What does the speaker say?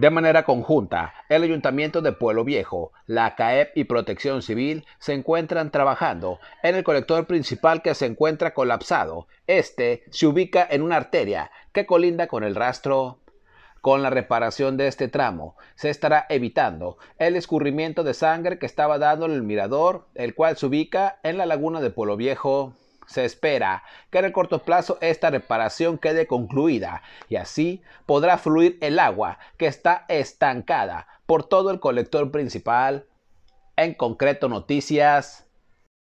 De manera conjunta, el Ayuntamiento de Pueblo Viejo, la CAEP y Protección Civil se encuentran trabajando en el colector principal que se encuentra colapsado. Este se ubica en una arteria que colinda con el rastro. Con la reparación de este tramo se estará evitando el escurrimiento de sangre que estaba dando el mirador, el cual se ubica en la laguna de Pueblo Viejo. Se espera que en el corto plazo esta reparación quede concluida y así podrá fluir el agua que está estancada por todo el colector principal. En concreto, noticias